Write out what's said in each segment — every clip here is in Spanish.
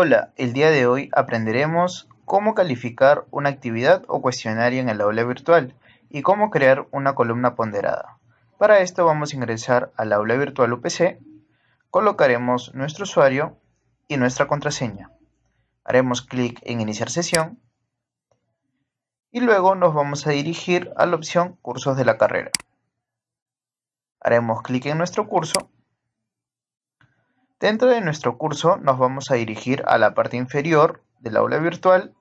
Hola, el día de hoy aprenderemos cómo calificar una actividad o cuestionario en el aula virtual y cómo crear una columna ponderada. Para esto vamos a ingresar al aula virtual UPC, colocaremos nuestro usuario y nuestra contraseña. Haremos clic en iniciar sesión y luego nos vamos a dirigir a la opción cursos de la carrera. Haremos clic en nuestro curso Dentro de nuestro curso nos vamos a dirigir a la parte inferior del aula virtual.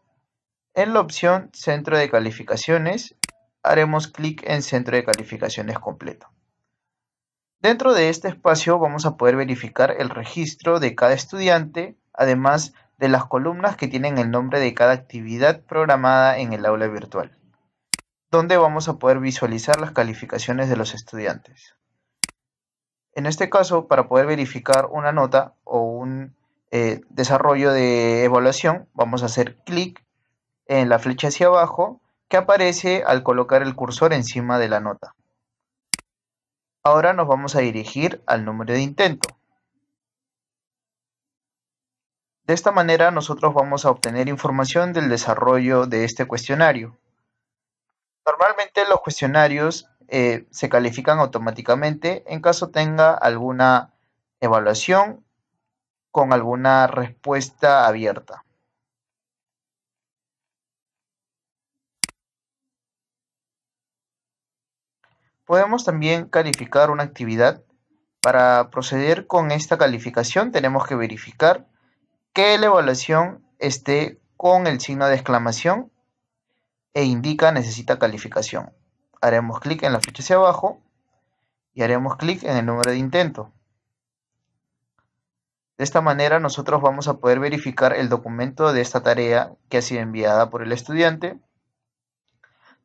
En la opción Centro de Calificaciones haremos clic en Centro de Calificaciones completo. Dentro de este espacio vamos a poder verificar el registro de cada estudiante, además de las columnas que tienen el nombre de cada actividad programada en el aula virtual, donde vamos a poder visualizar las calificaciones de los estudiantes. En este caso, para poder verificar una nota o un eh, desarrollo de evaluación, vamos a hacer clic en la flecha hacia abajo que aparece al colocar el cursor encima de la nota. Ahora nos vamos a dirigir al número de intento. De esta manera nosotros vamos a obtener información del desarrollo de este cuestionario. Normalmente los cuestionarios eh, se califican automáticamente en caso tenga alguna evaluación con alguna respuesta abierta. Podemos también calificar una actividad. Para proceder con esta calificación tenemos que verificar que la evaluación esté con el signo de exclamación e indica necesita calificación haremos clic en la flecha hacia abajo y haremos clic en el número de intento. De esta manera nosotros vamos a poder verificar el documento de esta tarea que ha sido enviada por el estudiante,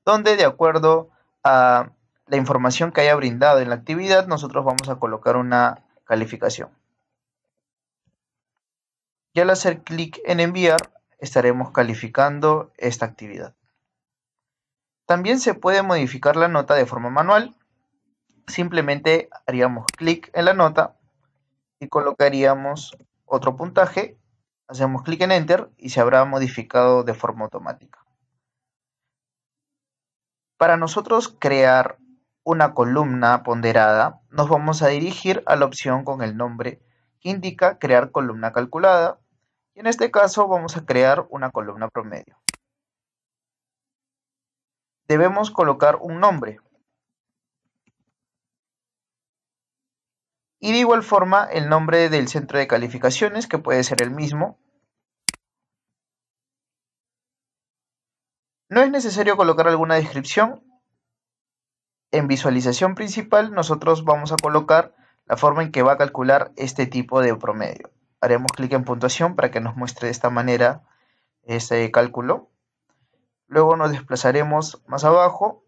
donde de acuerdo a la información que haya brindado en la actividad, nosotros vamos a colocar una calificación. Y al hacer clic en enviar, estaremos calificando esta actividad. También se puede modificar la nota de forma manual. Simplemente haríamos clic en la nota y colocaríamos otro puntaje. Hacemos clic en Enter y se habrá modificado de forma automática. Para nosotros crear una columna ponderada, nos vamos a dirigir a la opción con el nombre que indica crear columna calculada. Y en este caso vamos a crear una columna promedio. Debemos colocar un nombre. Y de igual forma el nombre del centro de calificaciones, que puede ser el mismo. No es necesario colocar alguna descripción. En visualización principal nosotros vamos a colocar la forma en que va a calcular este tipo de promedio. Haremos clic en puntuación para que nos muestre de esta manera este cálculo. Luego nos desplazaremos más abajo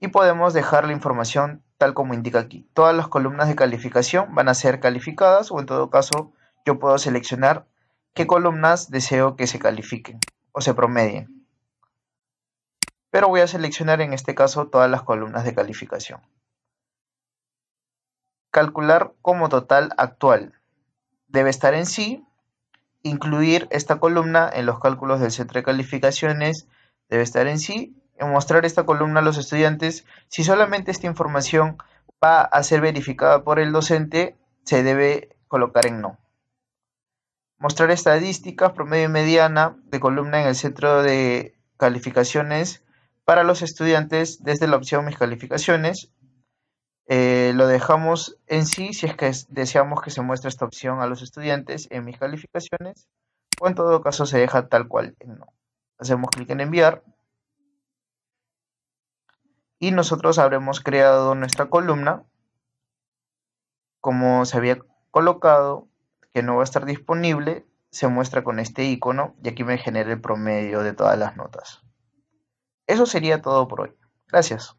y podemos dejar la información tal como indica aquí. Todas las columnas de calificación van a ser calificadas o en todo caso yo puedo seleccionar qué columnas deseo que se califiquen o se promedien. Pero voy a seleccionar en este caso todas las columnas de calificación. Calcular como total actual. Debe estar en sí Incluir esta columna en los cálculos del centro de calificaciones debe estar en sí. mostrar esta columna a los estudiantes, si solamente esta información va a ser verificada por el docente, se debe colocar en no. Mostrar estadísticas, promedio y mediana de columna en el centro de calificaciones para los estudiantes desde la opción Mis calificaciones eh, lo dejamos en sí si es que deseamos que se muestre esta opción a los estudiantes en mis calificaciones o en todo caso se deja tal cual no. Hacemos clic en enviar y nosotros habremos creado nuestra columna como se había colocado que no va a estar disponible se muestra con este icono y aquí me genera el promedio de todas las notas. Eso sería todo por hoy. Gracias.